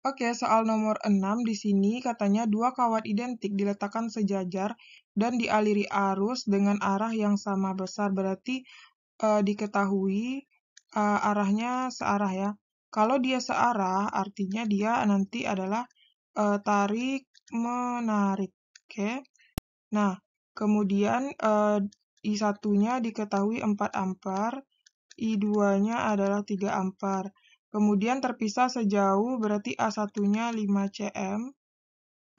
Oke, soal nomor 6 di sini katanya dua kawat identik diletakkan sejajar dan dialiri arus dengan arah yang sama besar. Berarti e, diketahui e, arahnya searah ya. Kalau dia searah, artinya dia nanti adalah e, tarik menarik. Oke. Nah, kemudian e, I1-nya diketahui 4 ampere, I2-nya adalah 3 ampere kemudian terpisah sejauh berarti a 1 5 cm,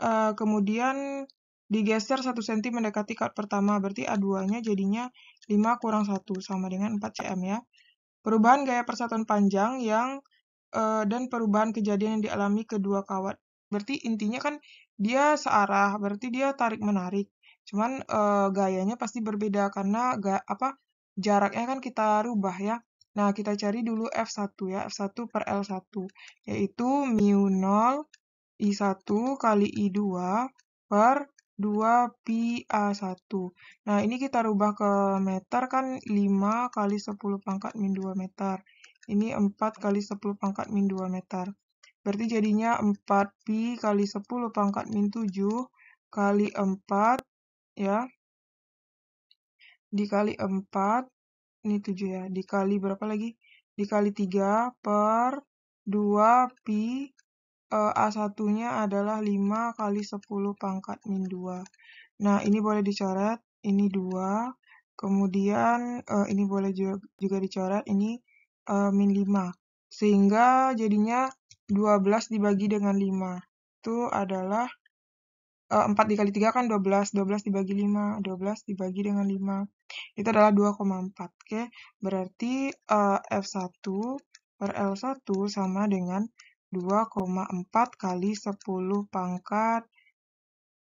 uh, kemudian digeser 1 cm mendekati cut pertama, berarti A2-nya jadinya 5 kurang 1, sama dengan 4 cm ya. Perubahan gaya persatuan panjang yang uh, dan perubahan kejadian yang dialami kedua kawat. Berarti intinya kan dia searah, berarti dia tarik-menarik. Cuman uh, gayanya pasti berbeda karena ga, apa jaraknya kan kita rubah ya. Nah, kita cari dulu F1 ya, F1 per L1, yaitu mu 0 I1 kali I2 per 2 pi A1. Nah, ini kita rubah ke meter kan 5 kali 10 pangkat min 2 meter. Ini 4 kali 10 pangkat min 2 meter. Berarti jadinya 4 pi kali 10 pangkat min 7 kali 4 ya. Dikali 4 ini 7 ya dikali berapa lagi dikali 3 per 2 pi e, eh, A1 nya adalah 5 kali 10 pangkat min 2 nah ini boleh dicoret ini 2 kemudian e, ini boleh juga, juga dicoret ini e, min 5 sehingga jadinya 12 dibagi dengan 5 itu adalah 4 eh, dikali 3 kan 12, 12 dibagi 5, 12 dibagi dengan 5. Itu adalah 2,4. Oke, berarti uh, eh, F1 per L1 sama dengan 2,4 kali 10 pangkat.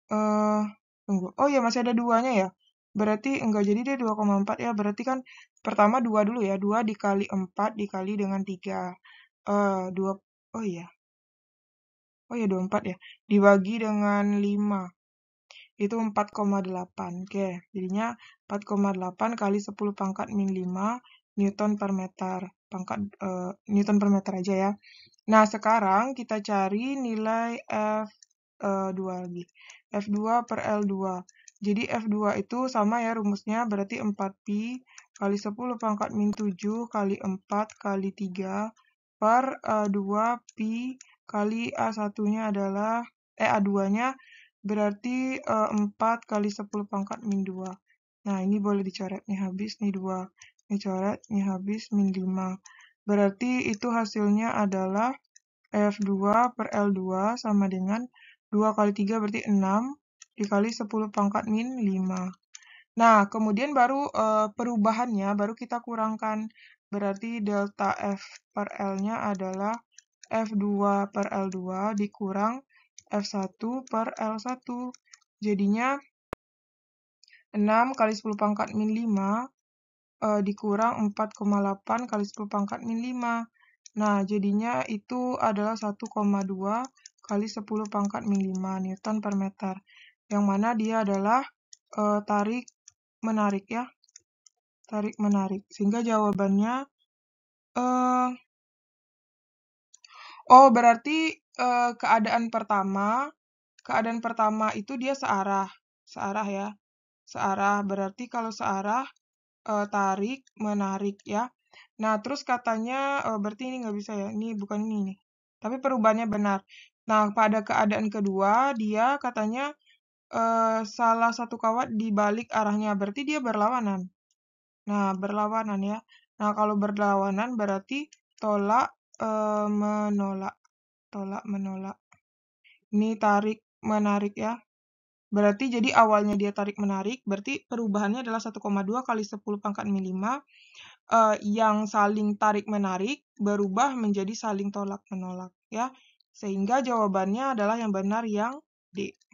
Uh, tunggu, oh ya masih ada duanya ya. Berarti enggak jadi dia 2,4 ya, berarti kan pertama 2 dulu ya, 2 dikali 4 dikali dengan 3. Uh, 2, oh iya, oh ya 24 ya dibagi dengan 5 itu 4,8 oke jadinya 4,8 kali 10 pangkat min 5 newton per meter pangkat uh, newton per meter aja ya nah sekarang kita cari nilai F uh, eh, 2 lagi F2 per L2 jadi F2 itu sama ya rumusnya berarti 4pi kali 10 pangkat min 7 kali 4 kali 3 per uh, eh, 2pi kali A1-nya adalah eh A2-nya berarti e, eh, 4 kali 10 pangkat min 2. Nah, ini boleh dicoret nih habis nih 2. Ini coret, nih habis min 5. Berarti itu hasilnya adalah F2 per L2 sama dengan 2 kali 3 berarti 6 dikali 10 pangkat min 5. Nah, kemudian baru e, perubahannya, baru kita kurangkan. Berarti delta F per L-nya adalah F2 per L2 dikurang F1 per L1. Jadinya 6 kali 10 pangkat min 5 e, dikurang 4,8 kali 10 pangkat min 5. Nah, jadinya itu adalah 1,2 kali 10 pangkat min 5 Newton per meter. Yang mana dia adalah e, tarik menarik ya. Tarik menarik. Sehingga jawabannya eh, Oh, berarti, uh, keadaan pertama keadaan pertama itu dia searah searah ya? Searah, berarti kalau searah, uh, tarik, menarik ya. Nah, terus katanya uh, berarti ini nggak bisa ya? Ini bukan ini nih, tapi perubahannya benar. Nah, pada keadaan kedua dia katanya, uh, salah satu kawat dibalik arahnya, berarti dia berlawanan. Nah, berlawanan ya. Nah, kalau berlawanan berarti tolak Eh, menolak. Tolak menolak. Ini tarik menarik ya. Berarti jadi awalnya dia tarik menarik, berarti perubahannya adalah 1,2 kali 10 pangkat milima. 5 eh, yang saling tarik menarik berubah menjadi saling tolak menolak ya. Sehingga jawabannya adalah yang benar yang D.